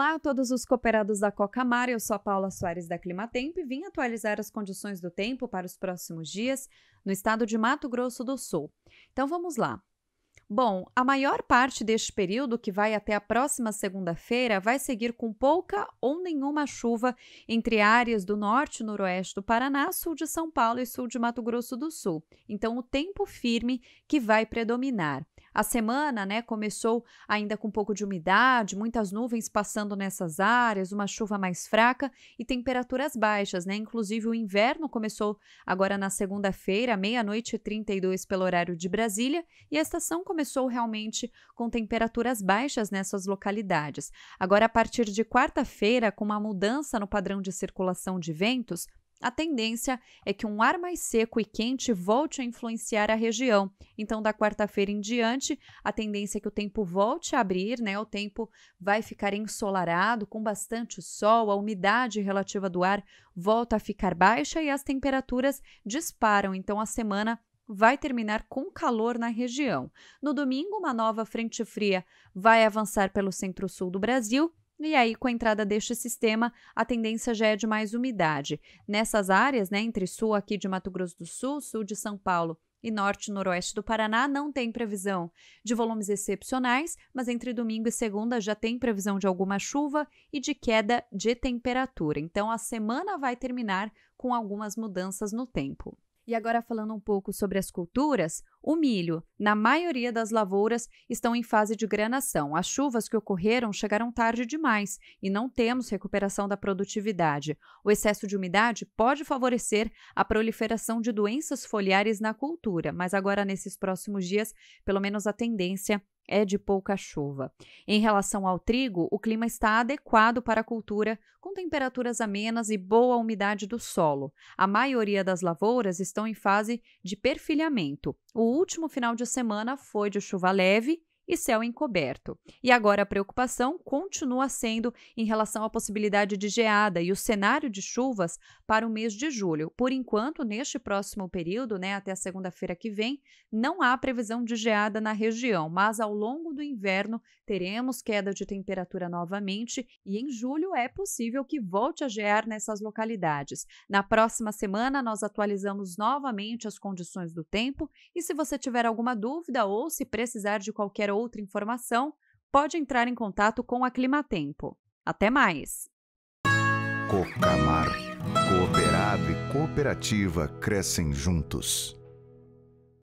Olá a todos os cooperados da Cocamar, eu sou a Paula Soares da Climatempo e vim atualizar as condições do tempo para os próximos dias no estado de Mato Grosso do Sul. Então vamos lá. Bom, a maior parte deste período, que vai até a próxima segunda-feira, vai seguir com pouca ou nenhuma chuva entre áreas do norte e noroeste do Paraná, sul de São Paulo e sul de Mato Grosso do Sul. Então, o tempo firme que vai predominar. A semana, né, começou ainda com um pouco de umidade, muitas nuvens passando nessas áreas, uma chuva mais fraca e temperaturas baixas, né? Inclusive o inverno começou agora na segunda-feira, meia-noite e 32 pelo horário de Brasília, e a estação começou realmente com temperaturas baixas nessas localidades. Agora a partir de quarta-feira, com uma mudança no padrão de circulação de ventos, a tendência é que um ar mais seco e quente volte a influenciar a região. Então, da quarta-feira em diante, a tendência é que o tempo volte a abrir, né? O tempo vai ficar ensolarado, com bastante sol, a umidade relativa do ar volta a ficar baixa e as temperaturas disparam. Então, a semana vai terminar com calor na região. No domingo, uma nova frente fria vai avançar pelo centro-sul do Brasil e aí, com a entrada deste sistema, a tendência já é de mais umidade. Nessas áreas, né, entre sul aqui de Mato Grosso do Sul, sul de São Paulo e norte e noroeste do Paraná não tem previsão de volumes excepcionais, mas entre domingo e segunda já tem previsão de alguma chuva e de queda de temperatura. Então a semana vai terminar com algumas mudanças no tempo. E agora falando um pouco sobre as culturas, o milho, na maioria das lavouras, estão em fase de granação. As chuvas que ocorreram chegaram tarde demais e não temos recuperação da produtividade. O excesso de umidade pode favorecer a proliferação de doenças foliares na cultura, mas agora nesses próximos dias, pelo menos a tendência é de pouca chuva. Em relação ao trigo, o clima está adequado para a cultura, com temperaturas amenas e boa umidade do solo. A maioria das lavouras estão em fase de perfilhamento. O último final de semana foi de chuva leve e céu encoberto. E agora a preocupação continua sendo em relação à possibilidade de geada e o cenário de chuvas para o mês de julho. Por enquanto, neste próximo período, né, até a segunda-feira que vem, não há previsão de geada na região, mas ao longo do inverno teremos queda de temperatura novamente e em julho é possível que volte a gear nessas localidades. Na próxima semana, nós atualizamos novamente as condições do tempo e se você tiver alguma dúvida ou se precisar de qualquer outra outra informação, pode entrar em contato com a Climatempo. Até mais! Cocamar. Cooperado e cooperativa crescem juntos.